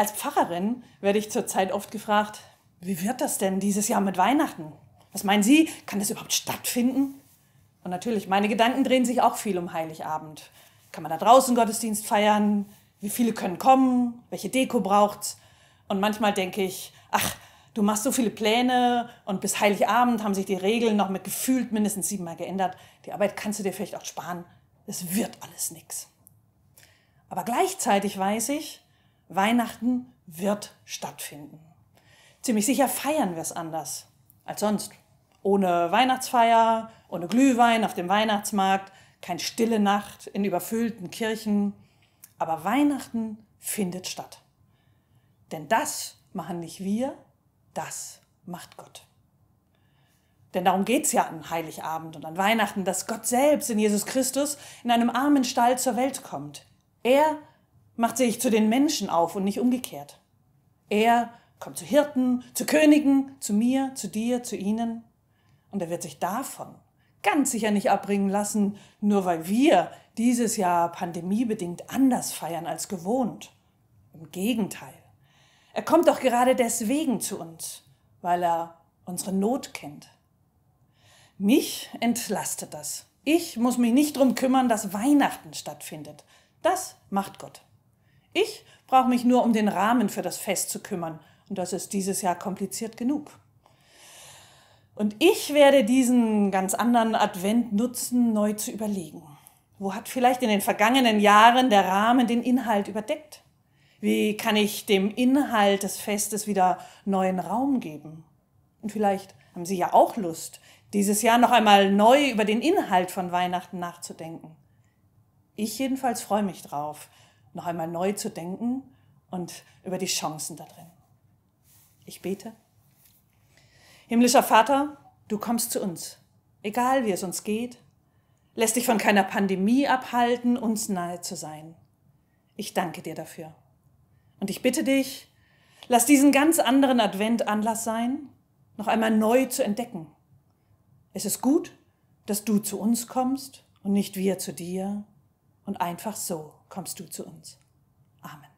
Als Pfarrerin werde ich zurzeit oft gefragt, wie wird das denn dieses Jahr mit Weihnachten? Was meinen Sie, kann das überhaupt stattfinden? Und natürlich, meine Gedanken drehen sich auch viel um Heiligabend. Kann man da draußen Gottesdienst feiern? Wie viele können kommen? Welche Deko braucht's? Und manchmal denke ich, ach, du machst so viele Pläne und bis Heiligabend haben sich die Regeln noch mit gefühlt mindestens siebenmal geändert. Die Arbeit kannst du dir vielleicht auch sparen. Es wird alles nix. Aber gleichzeitig weiß ich, Weihnachten wird stattfinden. Ziemlich sicher feiern wir es anders als sonst. Ohne Weihnachtsfeier, ohne Glühwein auf dem Weihnachtsmarkt, keine stille Nacht in überfüllten Kirchen. Aber Weihnachten findet statt. Denn das machen nicht wir, das macht Gott. Denn darum geht es ja an Heiligabend und an Weihnachten, dass Gott selbst in Jesus Christus in einem armen Stall zur Welt kommt. Er macht sich zu den Menschen auf und nicht umgekehrt. Er kommt zu Hirten, zu Königen, zu mir, zu dir, zu ihnen. Und er wird sich davon ganz sicher nicht abbringen lassen, nur weil wir dieses Jahr pandemiebedingt anders feiern als gewohnt. Im Gegenteil. Er kommt doch gerade deswegen zu uns, weil er unsere Not kennt. Mich entlastet das. Ich muss mich nicht drum kümmern, dass Weihnachten stattfindet. Das macht Gott. Ich brauche mich nur um den Rahmen für das Fest zu kümmern. Und das ist dieses Jahr kompliziert genug. Und ich werde diesen ganz anderen Advent nutzen, neu zu überlegen. Wo hat vielleicht in den vergangenen Jahren der Rahmen den Inhalt überdeckt? Wie kann ich dem Inhalt des Festes wieder neuen Raum geben? Und vielleicht haben Sie ja auch Lust, dieses Jahr noch einmal neu über den Inhalt von Weihnachten nachzudenken. Ich jedenfalls freue mich drauf noch einmal neu zu denken und über die Chancen da drin. Ich bete. Himmlischer Vater, du kommst zu uns, egal wie es uns geht, lässt dich von keiner Pandemie abhalten, uns nahe zu sein. Ich danke dir dafür. Und ich bitte dich, lass diesen ganz anderen Advent Anlass sein, noch einmal neu zu entdecken. Es ist gut, dass du zu uns kommst und nicht wir zu dir und einfach so kommst du zu uns. Amen.